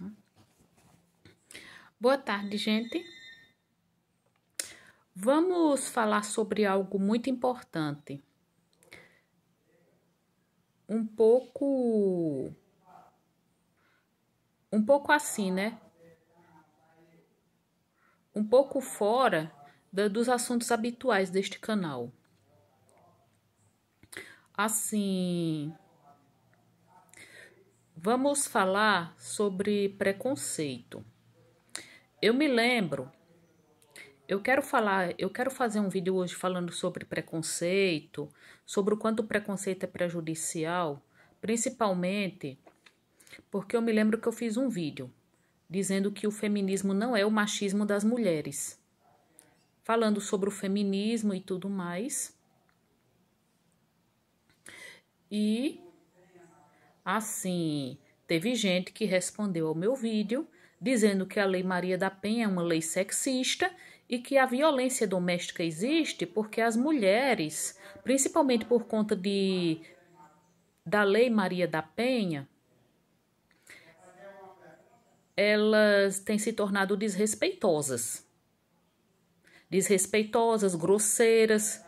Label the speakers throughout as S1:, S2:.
S1: Uhum. Boa tarde, gente. Vamos falar sobre algo muito importante. Um pouco. Um pouco assim, né? Um pouco fora dos assuntos habituais deste canal. Assim. Vamos falar sobre preconceito. Eu me lembro, eu quero falar, eu quero fazer um vídeo hoje falando sobre preconceito, sobre o quanto o preconceito é prejudicial, principalmente porque eu me lembro que eu fiz um vídeo dizendo que o feminismo não é o machismo das mulheres, falando sobre o feminismo e tudo mais. E Assim, teve gente que respondeu ao meu vídeo dizendo que a Lei Maria da Penha é uma lei sexista e que a violência doméstica existe porque as mulheres, principalmente por conta de da Lei Maria da Penha, elas têm se tornado desrespeitosas. Desrespeitosas, grosseiras,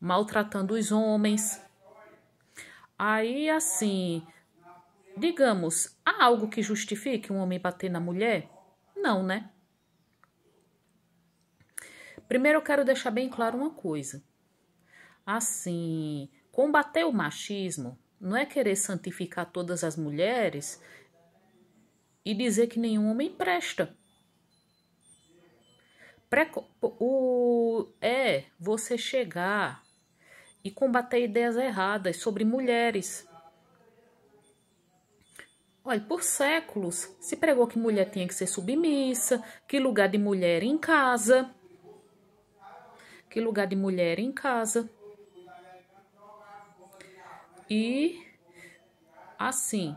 S1: maltratando os homens. Aí, assim, digamos, há algo que justifique um homem bater na mulher? Não, né? Primeiro, eu quero deixar bem claro uma coisa. Assim, combater o machismo não é querer santificar todas as mulheres e dizer que nenhum homem presta. Preco o é você chegar e combater ideias erradas sobre mulheres. Olha, por séculos se pregou que mulher tinha que ser submissa, que lugar de mulher em casa. Que lugar de mulher em casa. E assim.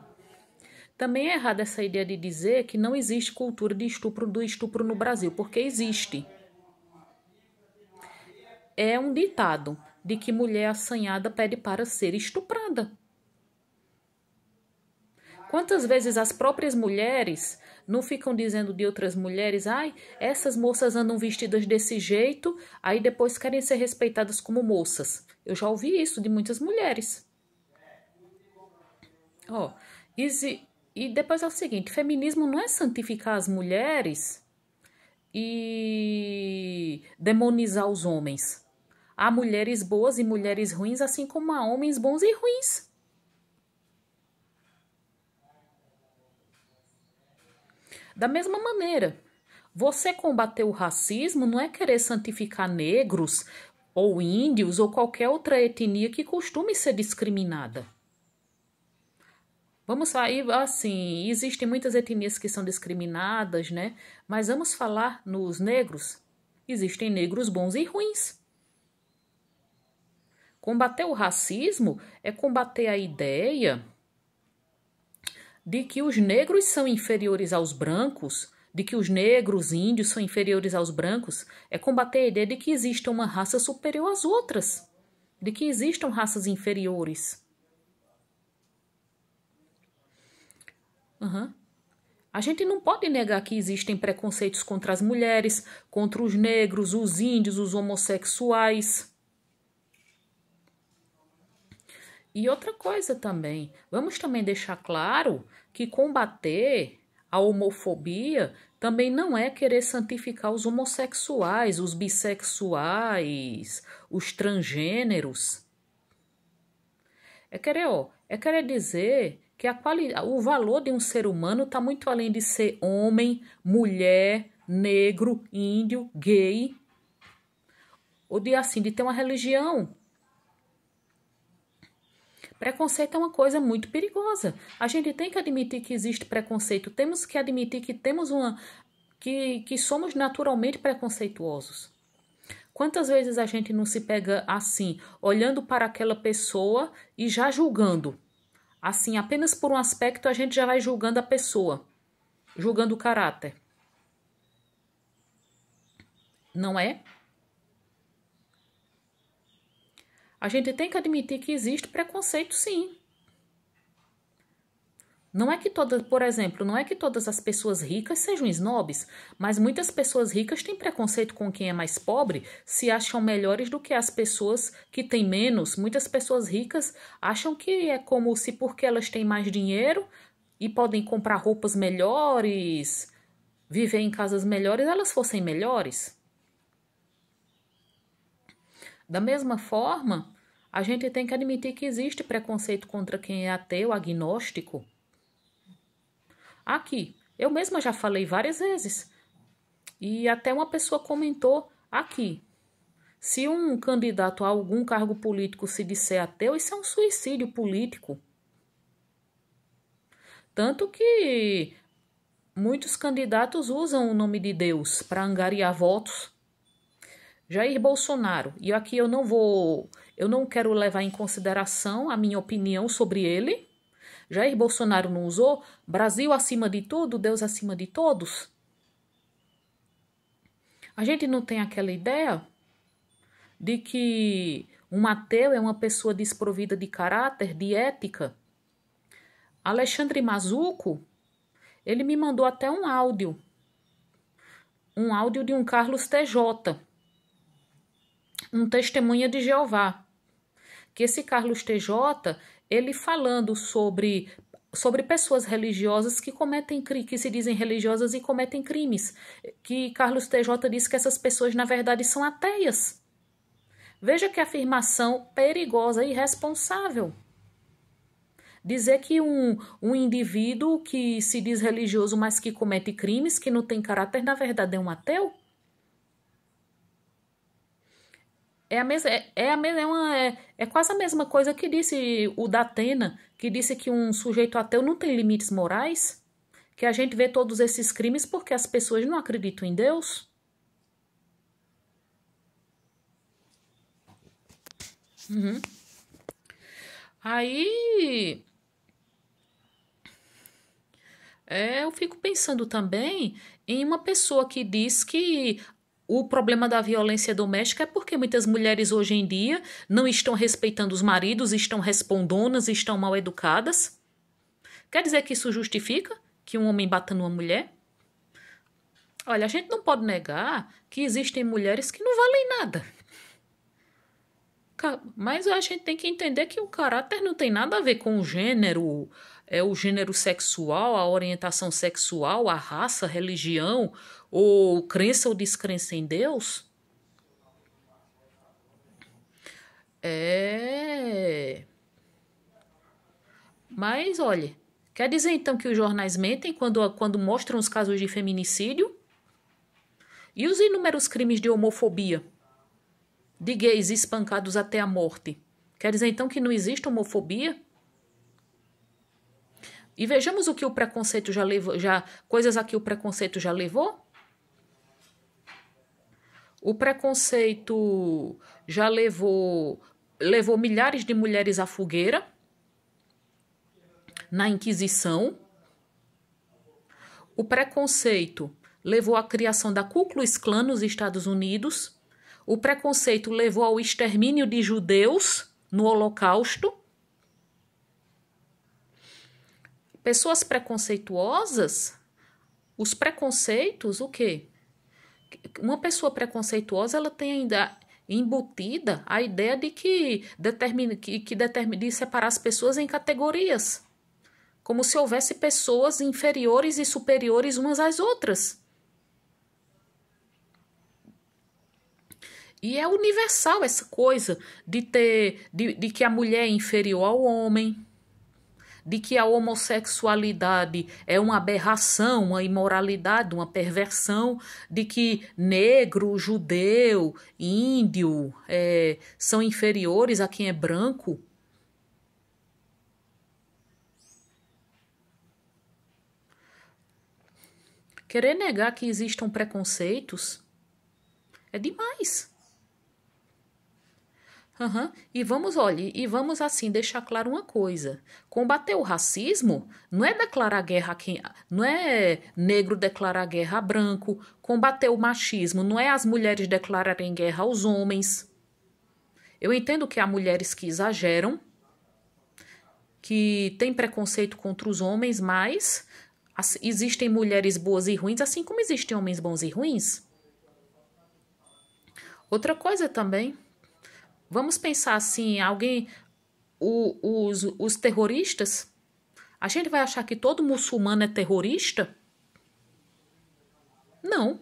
S1: Também é errada essa ideia de dizer que não existe cultura de estupro do estupro no Brasil, porque existe. É um ditado de que mulher assanhada pede para ser estuprada. Quantas vezes as próprias mulheres não ficam dizendo de outras mulheres, ai, essas moças andam vestidas desse jeito, aí depois querem ser respeitadas como moças. Eu já ouvi isso de muitas mulheres. Ó, oh, e, e depois é o seguinte, feminismo não é santificar as mulheres e demonizar os homens. Há mulheres boas e mulheres ruins, assim como há homens bons e ruins. Da mesma maneira, você combater o racismo não é querer santificar negros ou índios ou qualquer outra etnia que costume ser discriminada. Vamos sair assim, existem muitas etnias que são discriminadas, né? Mas vamos falar nos negros. Existem negros bons e ruins. Combater o racismo é combater a ideia de que os negros são inferiores aos brancos, de que os negros, índios são inferiores aos brancos, é combater a ideia de que existe uma raça superior às outras, de que existam raças inferiores. Uhum. A gente não pode negar que existem preconceitos contra as mulheres, contra os negros, os índios, os homossexuais. E outra coisa também, vamos também deixar claro que combater a homofobia também não é querer santificar os homossexuais, os bissexuais, os transgêneros. É querer, ó, é querer dizer que a o valor de um ser humano está muito além de ser homem, mulher, negro, índio, gay, ou de assim de ter uma religião. Preconceito é uma coisa muito perigosa. A gente tem que admitir que existe preconceito, temos que admitir que temos uma que, que somos naturalmente preconceituosos. Quantas vezes a gente não se pega assim, olhando para aquela pessoa e já julgando? Assim, apenas por um aspecto a gente já vai julgando a pessoa, julgando o caráter. Não é? a gente tem que admitir que existe preconceito, sim. Não é que todas, por exemplo, não é que todas as pessoas ricas sejam snobs, mas muitas pessoas ricas têm preconceito com quem é mais pobre, se acham melhores do que as pessoas que têm menos. Muitas pessoas ricas acham que é como se porque elas têm mais dinheiro e podem comprar roupas melhores, viver em casas melhores, elas fossem melhores. Da mesma forma, a gente tem que admitir que existe preconceito contra quem é ateu, agnóstico. Aqui, eu mesma já falei várias vezes. E até uma pessoa comentou aqui. Se um candidato a algum cargo político se disser ateu, isso é um suicídio político. Tanto que muitos candidatos usam o nome de Deus para angariar votos Jair Bolsonaro, e aqui eu não vou, eu não quero levar em consideração a minha opinião sobre ele. Jair Bolsonaro não usou Brasil acima de tudo, Deus acima de todos. A gente não tem aquela ideia de que um ateu é uma pessoa desprovida de caráter, de ética. Alexandre Mazuco, ele me mandou até um áudio. Um áudio de um Carlos TJ um testemunha de Jeová, que esse Carlos TJ, ele falando sobre sobre pessoas religiosas que cometem que se dizem religiosas e cometem crimes, que Carlos TJ diz que essas pessoas na verdade são ateias. Veja que afirmação perigosa e irresponsável. Dizer que um, um indivíduo que se diz religioso, mas que comete crimes, que não tem caráter, na verdade é um ateu? É a mesma, é, é a mesma, é, uma, é, é quase a mesma coisa que disse o da Atena, que disse que um sujeito ateu não tem limites morais, que a gente vê todos esses crimes porque as pessoas não acreditam em Deus. Uhum. Aí é, eu fico pensando também em uma pessoa que diz que o problema da violência doméstica é porque muitas mulheres hoje em dia não estão respeitando os maridos, estão respondonas, estão mal educadas. Quer dizer que isso justifica que um homem bata numa mulher? Olha, a gente não pode negar que existem mulheres que não valem nada. Mas a gente tem que entender que o caráter não tem nada a ver com o gênero, é, o gênero sexual, a orientação sexual, a raça, a religião, ou crença ou descrença em Deus? É. Mas olha, quer dizer então que os jornais mentem quando, quando mostram os casos de feminicídio? E os inúmeros crimes de homofobia? De gays espancados até a morte? Quer dizer então que não existe homofobia? E vejamos o que o preconceito já levou, já coisas a que o preconceito já levou. O preconceito já levou levou milhares de mulheres à fogueira na Inquisição. O preconceito levou à criação da Ku Klux Klan nos Estados Unidos. O preconceito levou ao extermínio de judeus no Holocausto. pessoas preconceituosas, os preconceitos, o quê? Uma pessoa preconceituosa, ela tem ainda embutida a ideia de que determina que, que determina de separar as pessoas em categorias, como se houvesse pessoas inferiores e superiores umas às outras. E é universal essa coisa de ter de, de que a mulher é inferior ao homem de que a homossexualidade é uma aberração, uma imoralidade, uma perversão, de que negro, judeu, índio é, são inferiores a quem é branco? Querer negar que existam preconceitos é demais. Uhum. E vamos, olhe, e vamos assim deixar claro uma coisa: combater o racismo não é declarar guerra a quem, não é negro declarar guerra a branco. Combater o machismo não é as mulheres declararem guerra aos homens. Eu entendo que há mulheres que exageram, que têm preconceito contra os homens, mas existem mulheres boas e ruins, assim como existem homens bons e ruins. Outra coisa também Vamos pensar assim, alguém, o, os, os terroristas, a gente vai achar que todo muçulmano é terrorista? Não.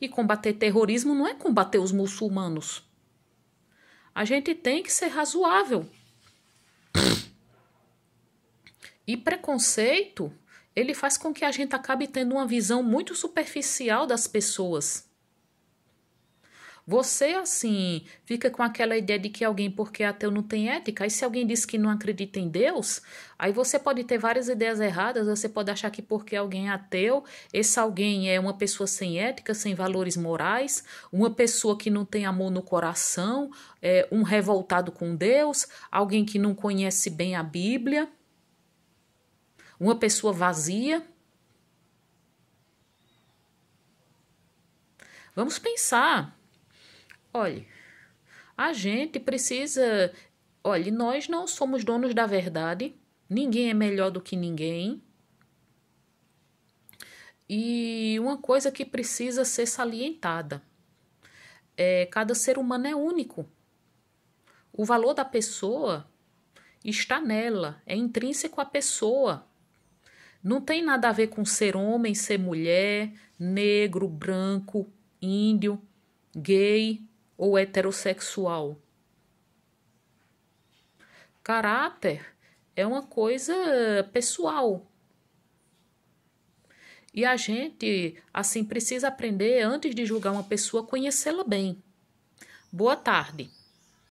S1: E combater terrorismo não é combater os muçulmanos. A gente tem que ser razoável. E preconceito, ele faz com que a gente acabe tendo uma visão muito superficial das pessoas. Você, assim, fica com aquela ideia de que alguém porque é ateu não tem ética, e se alguém diz que não acredita em Deus, aí você pode ter várias ideias erradas, você pode achar que porque alguém é ateu, esse alguém é uma pessoa sem ética, sem valores morais, uma pessoa que não tem amor no coração, é um revoltado com Deus, alguém que não conhece bem a Bíblia, uma pessoa vazia. Vamos pensar. Olhe, a gente precisa. Olhe, nós não somos donos da verdade. Ninguém é melhor do que ninguém. E uma coisa que precisa ser salientada: é, cada ser humano é único. O valor da pessoa está nela, é intrínseco à pessoa. Não tem nada a ver com ser homem, ser mulher, negro, branco, índio, gay, ou heterossexual. Caráter é uma coisa pessoal. E a gente, assim, precisa aprender, antes de julgar uma pessoa, conhecê-la bem. Boa tarde.